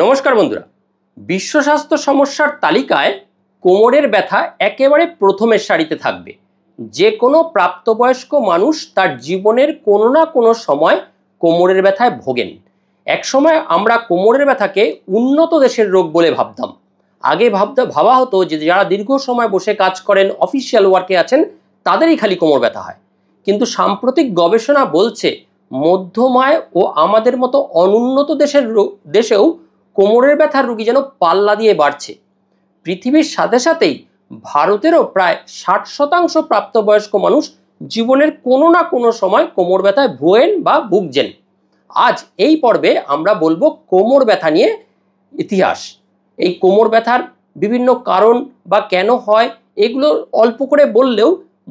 নমস্কার বন্ধুরা বিশ্ব স্বাস্থ্য সমস্যার তালিকায় কোমরের ব্যথা একেবারে প্রথমের সারিতে থাকবে যে কোনো প্রাপ্তবয়স্ক মানুষ তার জীবনের কোনো না কোনো সময় কোমরের ব্যথায় ভোগেন একসময় আমরা কোমরের ব্যথাকে উন্নত দেশের রোগ বলে ভাবতাম আগে ভাবতে ভাবা হতো যে যারা দীর্ঘ সময় বসে কাজ করেন অফিসিয়াল ওয়ার্কে আছেন তাদেরই খালি কোমর ব্যথা হয় কিন্তু সাম্প্রতিক গবেষণা বলছে মধ্যমায় ও আমাদের মতো অনুন্নত দেশের দেশেও কোমরের ব্যথার রুগী যেন পাল্লা দিয়ে বাড়ছে পৃথিবীর সাথে সাথেই ভারতেরও প্রায় ষাট শতাংশ প্রাপ্তবয়স্ক মানুষ জীবনের কোনো না কোনো সময় কোমর ব্যথায় ভোয়েন বা ভুগছেন আজ এই পর্বে আমরা বলবো কোমর ব্যথা নিয়ে ইতিহাস এই কোমর ব্যথার বিভিন্ন কারণ বা কেন হয় এগুলো অল্প করে বললেও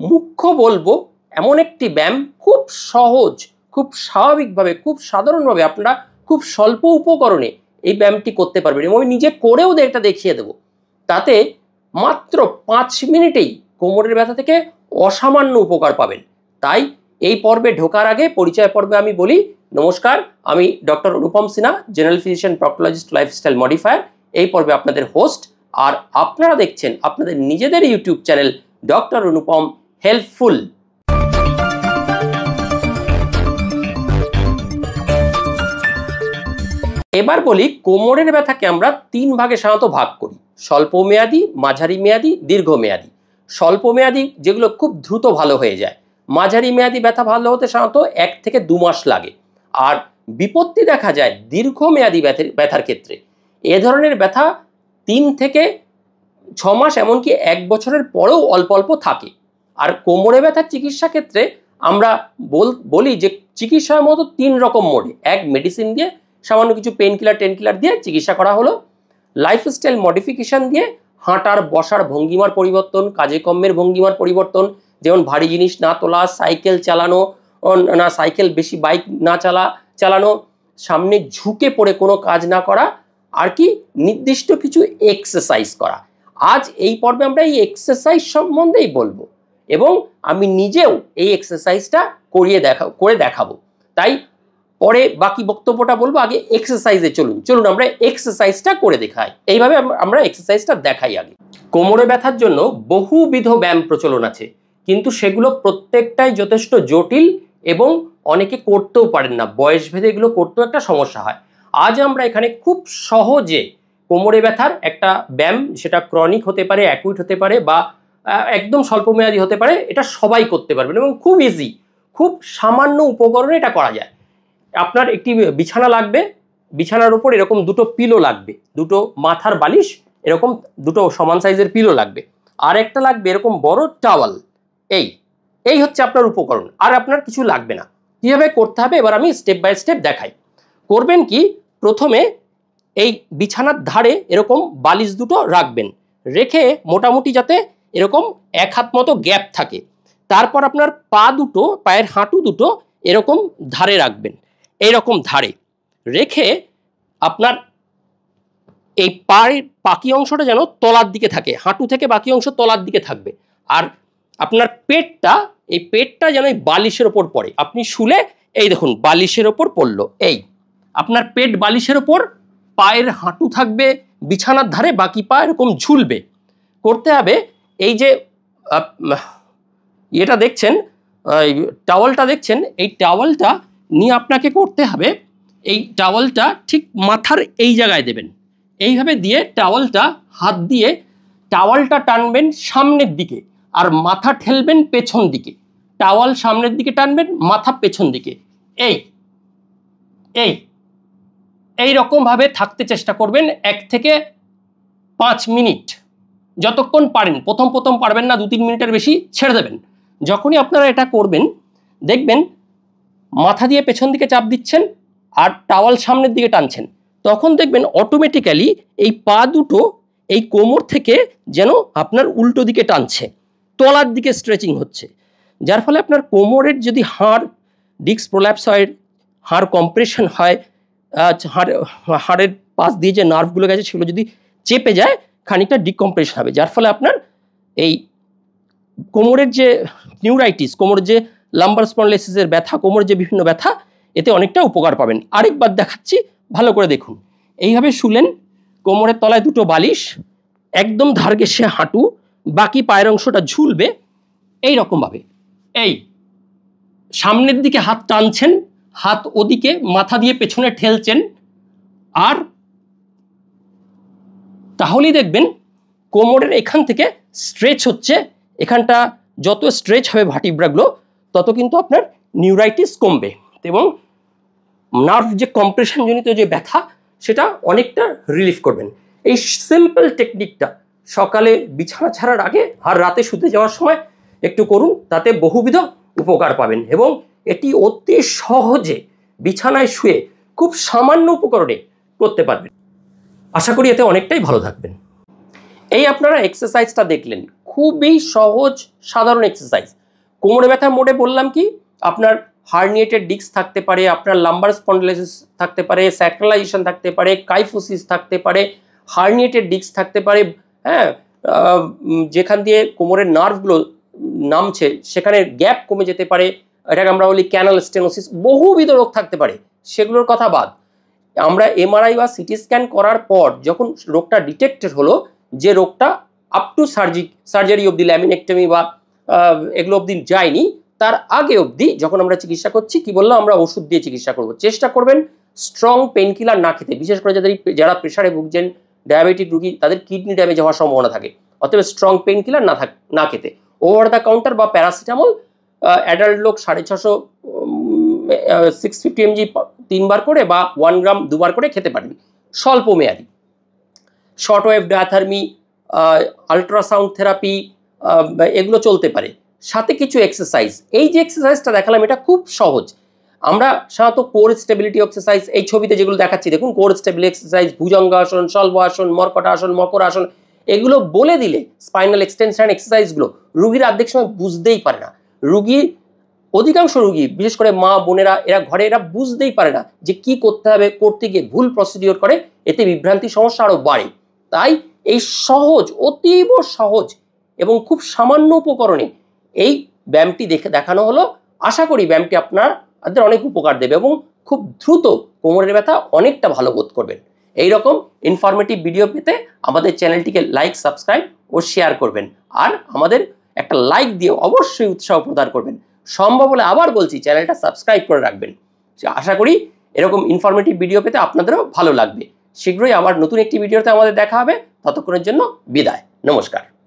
মুখ্য বলবো এমন একটি ব্যায়াম খুব সহজ খুব স্বাভাবিকভাবে খুব সাধারণভাবে আপনারা খুব স্বল্প উপকরণে এই ব্যায়ামটি করতে পারবেন এবং আমি নিজে করেও এটা দেখিয়ে দেবো তাতে মাত্র পাঁচ মিনিটেই কোমরের ব্যথা থেকে অসামান্য উপকার পাবেন তাই এই পর্বে ঢোকার আগে পরিচয় পর্বে আমি বলি নমস্কার আমি doctor Anupam Sinha general physician proctologist lifestyle modifier এই পর্বে আপনাদের হোস্ট আর আপনারা দেখছেন আপনাদের নিজেদের YouTube channel doctor Anupam helpful এবার বলি কোমরের ব্যথাকে আমরা তিন ভাগে সাধারণত ভাগ করি স্বল্পমেয়াদী মাঝারি মেয়াদি দীর্ঘমেয়াদী স্বল্পমেয়াদী যেগুলো খুব দ্রুত ভালো হয়ে যায় মাঝারি মেয়াদি ব্যথা ভালো হতে সাধারণত এক থেকে দু মাস লাগে আর বিপত্তি দেখা যায় দীর্ঘমেয়াদী ব্যথের ব্যথার ক্ষেত্রে এ ধরনের ব্যথা তিন থেকে ছ মাস এমনকি এক বছরের পরেও অল্প অল্প থাকে আর কোমরে ব্যথার চিকিৎসা ক্ষেত্রে আমরা বলি যে চিকিৎসার মতো তিন রকম মোড়ে এক মেডিসিন দিয়ে সামান্য কিছু পেন কিলার টেন কিলার দিয়ে চিকিৎসা করা হলো লাইফস্টাইল মডিফিকেশান দিয়ে হাঁটার বসার ভঙ্গিমার পরিবর্তন কাজে কর্মের ভঙ্গিমার পরিবর্তন যেমন ভারী জিনিস না তোলা সাইকেল চালানো না সাইকেল বেশি বাইক না চালা চালানো সামনে ঝুঁকে পড়ে কোনো কাজ না করা আর কি নির্দিষ্ট কিছু এক্সারসাইজ করা আজ এই পর্বে আমরা এই এক্সারসাইজ সম্বন্ধেই বলবো এবং আমি নিজেও এই এক্সারসাইজটা করিয়ে দেখা করে দেখাবো তাই পরে বাকি বক্তব্যটা বলবো আগে এক্সারসাইজে চলুন চলুন আমরা এক্সারসাইজটা করে দেখাই এইভাবে আমরা এক্সারসাইজটা দেখাই আগে কোমরে ব্যথার জন্য বহুবিধ ব্যায়াম প্রচলন আছে কিন্তু সেগুলো প্রত্যেকটাই যথেষ্ট জটিল এবং অনেকে করতেও পারেন না বয়স ভেদে এগুলো করতেও একটা সমস্যা হয় আজ আমরা এখানে খুব সহজে কোমরে ব্যথার একটা ব্যায়াম সেটা ক্রনিক হতে পারে অ্যাকুইট হতে পারে বা একদম স্বল্পমেয়াদী হতে পারে এটা সবাই করতে পারবেন এবং খুব ইজি খুব সামান্য উপকরণে এটা করা যায় আপনার একটি বিছানা লাগবে বিছানার ওপর এরকম দুটো পিলো লাগবে দুটো মাথার বালিশ এরকম দুটো সমান সাইজের পিলো লাগবে আর একটা লাগবে এরকম বড় টাওয়াল এই এই হচ্ছে আপনার উপকরণ আর আপনার কিছু লাগবে না কীভাবে করতে হবে এবার আমি স্টেপ বাই স্টেপ দেখাই করবেন কি প্রথমে এই বিছানার ধারে এরকম বালিশ দুটো রাখবেন রেখে মোটামুটি যাতে এরকম এক হাত মতো গ্যাপ থাকে তারপর আপনার পা দুটো পায়ের হাঁটু দুটো এরকম ধারে রাখবেন রকম ধারে রেখে আপনার এই পায়ের বাকি অংশটা যেন তলার দিকে থাকে হাঁটু থেকে বাকি অংশ তলার দিকে থাকবে আর আপনার পেটটা এই পেটটা যেন এই বালিশের ওপর পড়ে আপনি শুলে এই দেখুন বালিশের ওপর পড়লো এই আপনার পেট বালিশের ওপর পায়ের হাঁটু থাকবে বিছানার ধারে বাকি পা এরকম ঝুলবে করতে হবে এই যে এটা দেখছেন টাওয়ালটা দেখছেন এই টাওয়ালটা নিয়ে আপনাকে করতে হবে এই টাওয়ালটা ঠিক মাথার এই জায়গায় দেবেন এইভাবে দিয়ে টাওয়ালটা হাত দিয়ে টাওয়ালটা টানবেন সামনের দিকে আর মাথা ঠেলবেন পেছন দিকে টাওয়াল সামনের দিকে টানবেন মাথা পেছন দিকে এই এই এই রকমভাবে থাকতে চেষ্টা করবেন এক থেকে পাঁচ মিনিট যতক্ষণ পারেন প্রথম প্রথম পারবেন না দু তিন মিনিটের বেশি ছেড়ে দেবেন যখনই আপনারা এটা করবেন দেখবেন মাথা দিয়ে পেছন দিকে চাপ দিচ্ছেন আর টাওয়াল সামনের দিকে টানছেন তখন দেখবেন অটোমেটিক্যালি এই পা দুটো এই কোমর থেকে যেন আপনার উল্টো দিকে টানছে তলার দিকে স্ট্রেচিং হচ্ছে যার ফলে আপনার কোমরের যদি হাড় ডিস্ক প্রোল্যাপস হয় হাড় কম্প্রেশন হয় হাড় হাড়ের পাশ দিয়ে যে নার্ভগুলো গেছে সেগুলো যদি চেপে যায় খানিকটা ডিকম্প্রেশন হবে যার ফলে আপনার এই কোমরের যে নিউরাইটিস কোমরের যে লাম্বার স্পন্ডলাইসিসের ব্যথা কোমর যে বিভিন্ন ব্যথা এতে অনেকটা উপকার পাবেন আরেকবার দেখাচ্ছি ভালো করে দেখুন এইভাবে শুলেন কোমরের তলায় দুটো বালিশ একদম ধার ঘেসে হাঁটু বাকি পায়ের অংশটা ঝুলবে এই রকমভাবে এই সামনের দিকে হাত টানছেন হাত ওদিকে মাথা দিয়ে পেছনে ঠেলছেন আর তাহলেই দেখবেন কোমরের এখান থেকে স্ট্রেচ হচ্ছে এখানটা যত স্ট্রেচ হবে ভাটিব্রাগুলো তত কিন্তু আপনার নিউরাইটিস কমবে এবং নার্ভ যে কম্প্রেশনজনিত যে ব্যথা সেটা অনেকটা রিলিফ করবেন এই সিম্পল টেকনিকটা সকালে বিছানা ছাড়ার আগে আর রাতে শুতে যাওয়ার সময় একটু করুন তাতে বহুবিধ উপকার পাবেন এবং এটি অতি সহজে বিছানায় শুয়ে খুব সামান্য উপকরণে করতে পারবেন আশা করি এতে অনেকটাই ভালো থাকবেন এই আপনারা এক্সারসাইজটা দেখলেন খুবই সহজ সাধারণ এক্সারসাইজ কোমরে ব্যথার মোড়ে বললাম কি আপনার হার্নিয়েটেড ডিস্ক থাকতে পারে আপনার লাম্বার স্পন্ডলাইসিস থাকতে পারে স্যাক্রালাইজেশন থাকতে পারে কাইফোসিস থাকতে পারে হার্নিয়েটেড ডিস্ক থাকতে পারে হ্যাঁ যেখান দিয়ে কোমরের নার্ভগুলো নামছে সেখানে গ্যাপ কমে যেতে পারে এটাকে আমরা বলি ক্যানাল স্টেনোসিস বহুবিধ রোগ থাকতে পারে সেগুলোর কথা বাদ আমরা এমআরআই বা সিটি স্ক্যান করার পর যখন রোগটা ডিটেক্টেড হলো যে রোগটা আপ টু সার্জি সার্জারি অব দি ল্যামিনেক্টমি বা এগুলো অবধি যায়নি তার আগে অবধি যখন আমরা চিকিৎসা করছি কি বললাম আমরা ওষুধ দিয়ে চিকিৎসা করব চেষ্টা করবেন স্ট্রং পেনকিলার না খেতে বিশেষ করে যাদের যারা প্রেশারে ভুগছেন ডায়াবেটিক রুগী তাদের কিডনি ড্যামেজ হওয়ার সম্ভাবনা থাকে অতএব স্ট্রং পেনকিলার না থাক না খেতে ওভার দ্য কাউন্টার বা প্যারাসিটামল অ্যাডাল্ট লোক সাড়ে ছশো সিক্স ফিফটি এমজি তিনবার করে বা ওয়ান গ্রাম দুবার করে খেতে পারেন স্বল্প মেয়াদি short wave diathermy ultrasound therapy এগুলো চলতে পারে সাথে কিছু এক্সারসাইজ এই যে এক্সারসাইজটা দেখালাম এটা খুব সহজ আমরা সাধারণত কোর স্টেবিলিটি এক্সারসাইজ এই ছবিতে যেগুলো দেখাচ্ছি দেখুন কোর স্টেবিলিটি এক্সারসাইজ ভুজঙ্গ আসন স্বল্ব আসন মর্কট আসন মকর আসন এগুলো বলে দিলে স্পাইনাল এক্সটেনশন এক্সারসাইজগুলো রুগীর অর্ধেক সময় বুঝতেই পারে না রুগী অধিকাংশ রুগী বিশেষ করে মা বোনেরা এরা ঘরে এরা বুঝতেই পারে না যে কি করতে হবে করতে গিয়ে ভুল প্রসিডিওর করে এতে বিভ্রান্তি সমস্যা আরও বাড়ে তাই এই সহজ অতীব সহজ এবং খুব সামান্য উপকরণে এই ব্যায়ামটি দেখে দেখানো হলো আশা করি ব্যায়ামটি আপনাদের অনেক উপকার দেবে এবং খুব দ্রুত কোমরের ব্যথা অনেকটা ভালো বোধ করবেন এই রকম ইনফরমেটিভ ভিডিও পেতে আমাদের চ্যানেলটিকে লাইক সাবস্ক্রাইব ও শেয়ার করবেন আর আমাদের একটা লাইক দিয়ে অবশ্যই উৎসাহ প্রদান করবেন সম্ভব হলে আবার বলছি চ্যানেলটা সাবস্ক্রাইব করে রাখবেন আশা করি এরকম ইনফরমেটিভ ভিডিও পেতে আপনাদেরও ভালো লাগবে শীঘ্রই আবার নতুন একটি ভিডিওতে আমাদের দেখা হবে ততক্ষণের জন্য বিদায় নমস্কার